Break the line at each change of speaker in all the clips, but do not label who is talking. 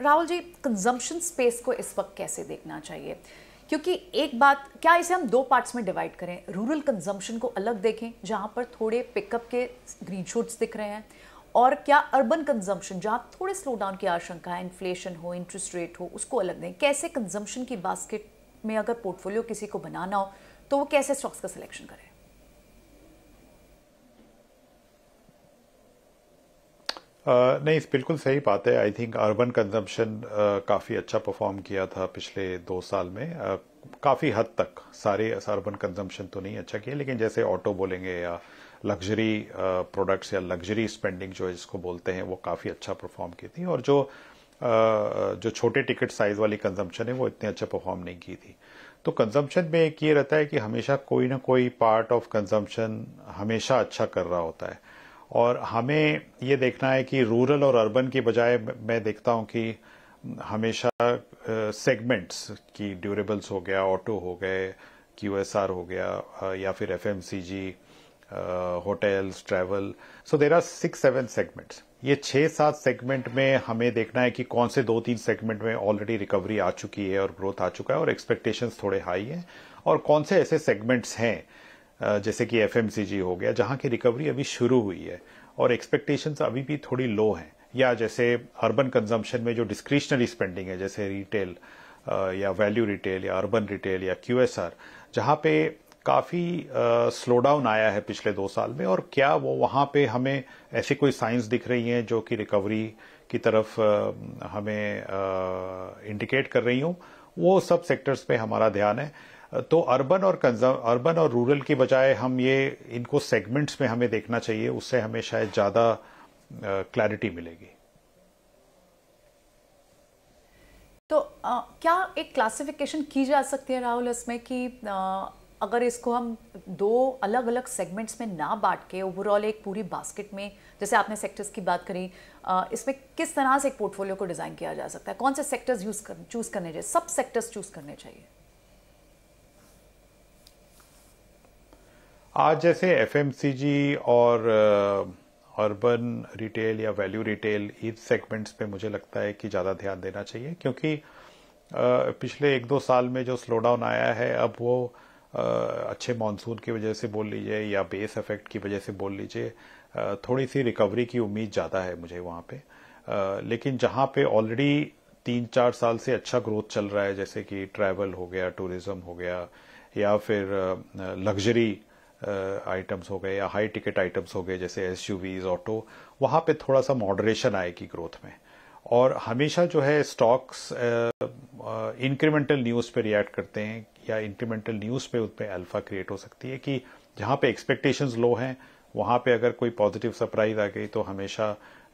राहुल जी consumption space को इस वक्त कैसे देखना चाहिए क्योंकि एक बात क्या इसे हम दो पार्ट्स में डिवाइड करें रूरल कंजम्पशन को अलग देखें जहाँ पर थोड़े पिकअप के ग्रीन शूट्स दिख रहे हैं और क्या अर्बन कंजम्पशन जहाँ थोड़े स्लो डाउन की आशंका है इन्फ्लेशन हो इंटरेस्ट रेट हो उसको अलग दें कैसे कंजम्पशन की बास्केट में अगर पोर्टफोलियो किसी को बनाना हो तो वो कैसे स्टॉक्स का सिलेक्शन करें
नहीं बिल्कुल सही बात है आई थिंक अर्बन कंजम्पशन काफ़ी अच्छा परफॉर्म किया था पिछले दो साल में uh, काफ़ी हद तक सारे अर्बन कंजम्पशन तो नहीं अच्छा किया लेकिन जैसे ऑटो बोलेंगे या लग्जरी प्रोडक्ट्स या लग्जरी स्पेंडिंग जो इसको बोलते हैं वो काफ़ी अच्छा परफॉर्म की थी और जो जो छोटे टिकट साइज वाली कंजम्पशन है वो इतने अच्छा परफॉर्म नहीं की थी तो कंजम्पशन में एक ये रहता है कि हमेशा कोई ना कोई पार्ट ऑफ कंजम्पशन हमेशा अच्छा कर रहा होता है और हमें ये देखना है कि रूरल और अर्बन की बजाय मैं देखता हूँ कि हमेशा सेगमेंट्स की ड्यूरेबल्स हो गया ऑटो हो गए क्यूएसआर हो गया या फिर F hotels travel so there are six seven segments ये छह सात सेगमेंट में हमें देखना है कि कौन से दो तीन सेगमेंट में ऑलरेडी रिकवरी आ चुकी है और ग्रोथ आ चुका है और एक्सपेक्टेशंस थोड़े हाई हैं और कौन से ऐसे सेगमेंट्स हैं जैसे कि एफ हो गया जहां की रिकवरी अभी शुरू हुई है और एक्सपेक्टेशंस अभी भी थोड़ी लो हैं या जैसे अर्बन कंजम्पशन में जो डिस्क्रिशनरी स्पेंडिंग है जैसे रिटेल या वैल्यू रिटेल या अर्बन रिटेल या क्यूएसआर जहां पे काफ़ी स्लो डाउन आया है पिछले दो साल में और क्या वो वहां पे हमें ऐसी कोई साइंस दिख रही हैं जो कि रिकवरी की तरफ हमें इंडिकेट कर रही हूं वो सब सेक्टर्स पे हमारा ध्यान है तो अर्बन और कंजर्म अर्बन और रूरल की बजाय हम ये इनको सेगमेंट्स में हमें देखना चाहिए उससे हमें शायद ज़्यादा क्लैरिटी मिलेगी
तो आ, क्या एक क्लासिफिकेशन की जा सकती है राहुल इसमें कि आ, अगर इसको हम दो अलग अलग सेगमेंट्स में ना बांट के ओवरऑल एक पूरी बास्केट में जैसे आपने सेक्टर्स की बात करी आ, इसमें किस तरह से एक पोर्टफोलियो को डिज़ाइन किया जा सकता है कौन से सेक्टर्स यूज़ कर चूज़ करने चाहिए सब सेक्टर्स चूज़ करने चाहिए
आज जैसे एफ और अर्बन रिटेल या वैल्यू रिटेल इन सेगमेंट्स पे मुझे लगता है कि ज़्यादा ध्यान देना चाहिए क्योंकि पिछले एक दो साल में जो स्लो डाउन आया है अब वो अच्छे मानसून की वजह से बोल लीजिए या बेस इफेक्ट की वजह से बोल लीजिए थोड़ी सी रिकवरी की उम्मीद ज़्यादा है मुझे वहां पे लेकिन जहां पे ऑलरेडी तीन चार साल से अच्छा ग्रोथ चल रहा है जैसे कि ट्रैवल हो गया टूरिज्म हो गया या फिर लग्जरी आइटम्स uh, हो गए या हाई टिकट आइटम्स हो गए जैसे एस ऑटो वहां पे थोड़ा सा मॉडरेशन आएगी ग्रोथ में और हमेशा जो है स्टॉक्स इंक्रीमेंटल न्यूज़ पे रिएक्ट करते हैं या इंक्रीमेंटल न्यूज़ पे उसमें अल्फा क्रिएट हो सकती है कि जहां पे एक्सपेक्टेशन लो हैं वहां पे अगर कोई पॉजिटिव सरप्राइज आ गई तो हमेशा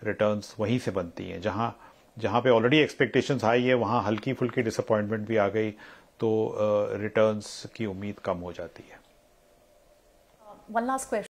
रिटर्न्स वहीं से बनती हैं जहां जहां पे ऑलरेडी एक्सपेक्टेशंस हाई है वहां हल्की फुल्की डिसअपॉइंटमेंट भी आ गई तो रिटर्न्स uh, की उम्मीद कम हो जाती है
one last question.